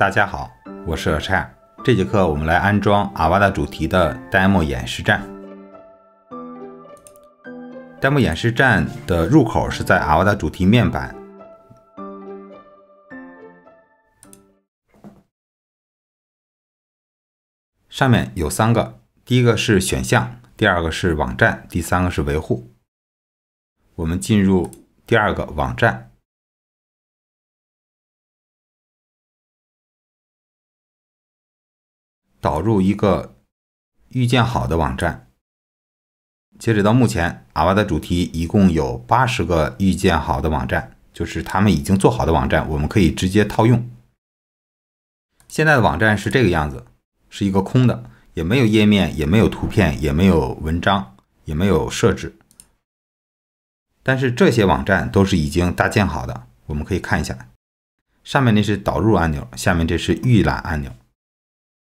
大家好，我是阿 chai。这节课我们来安装阿瓦达主题的 demo 演示站。demo 演示站的入口是在阿瓦达主题面板上面有三个，第一个是选项，第二个是网站，第三个是维护。我们进入第二个网站。导入一个预建好的网站。截止到目前，阿瓦的主题一共有八十个预建好的网站，就是他们已经做好的网站，我们可以直接套用。现在的网站是这个样子，是一个空的，也没有页面，也没有图片，也没有文章，也没有设置。但是这些网站都是已经搭建好的，我们可以看一下。上面那是导入按钮，下面这是预览按钮。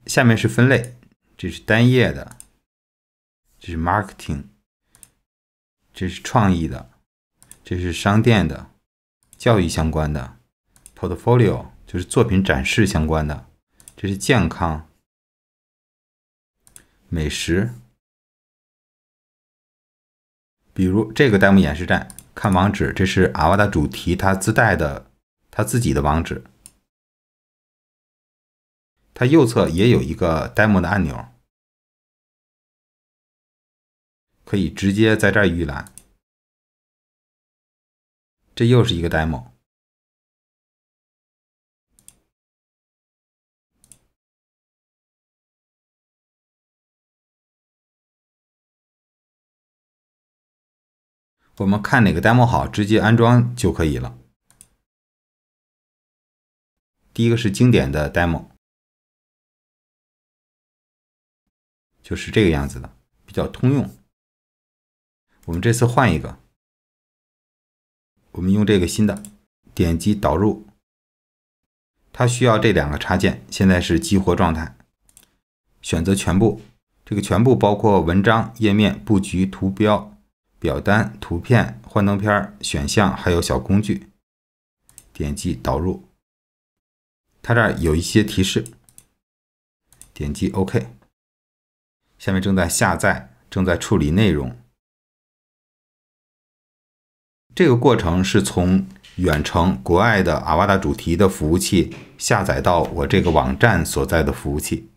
下面是分类，这是单页的，这是 marketing，这是创意的，这是商店的，教育相关的，portfolio 就是作品展示相关的，这是健康，美食，比如这个 demo 演示站，看网址，这是阿瓦达主题它自带的，它自己的网址。它右侧也有一个 demo 的按钮，可以直接在这预览。这又是一个 demo。我们看哪个 demo 好，直接安装就可以了。第一个是经典的 demo。就是这个样子的，比较通用。我们这次换一个，我们用这个新的。点击导入，它需要这两个插件，现在是激活状态。选择全部，这个全部包括文章、页面布局、图标、表单、图片、幻灯片、选项，还有小工具。点击导入，它这儿有一些提示，点击 OK。下面正在下载，正在处理内容。这个过程是从远程国外的阿瓦达主题的服务器下载到我这个网站所在的服务器。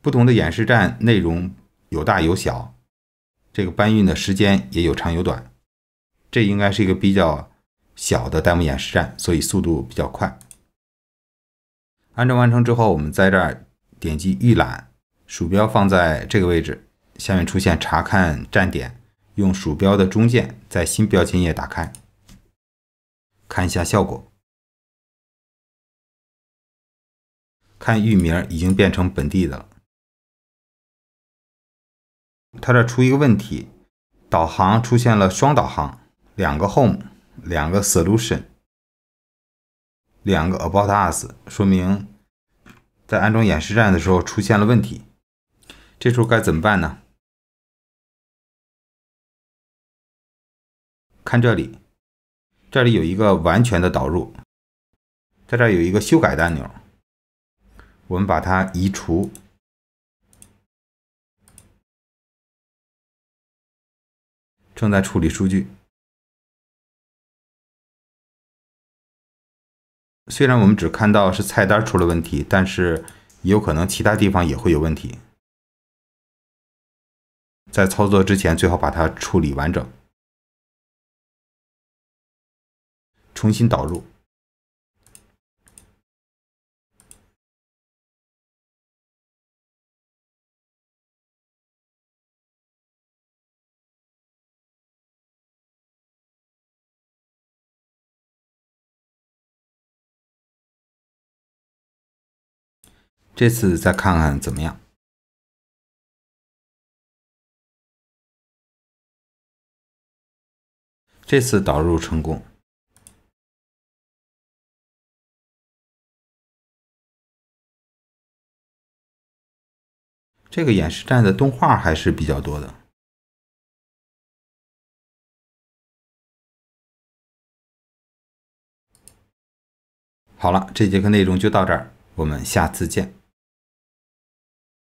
不同的演示站内容有大有小，这个搬运的时间也有长有短。这应该是一个比较小的 demo 演示站，所以速度比较快。安装完成之后，我们在这儿点击预览。鼠标放在这个位置，下面出现“查看站点”，用鼠标的中键在新标签页打开，看一下效果。看域名已经变成本地的了。它这出一个问题，导航出现了双导航，两个 Home，两个 Solution，两个 About Us，说明在安装演示站的时候出现了问题。这时候该怎么办呢？看这里，这里有一个完全的导入，在这有一个修改的按钮，我们把它移除。正在处理数据。虽然我们只看到是菜单出了问题，但是有可能其他地方也会有问题。在操作之前，最好把它处理完整，重新导入。这次再看看怎么样。这次导入成功。这个演示站的动画还是比较多的。好了，这节课内容就到这儿，我们下次见。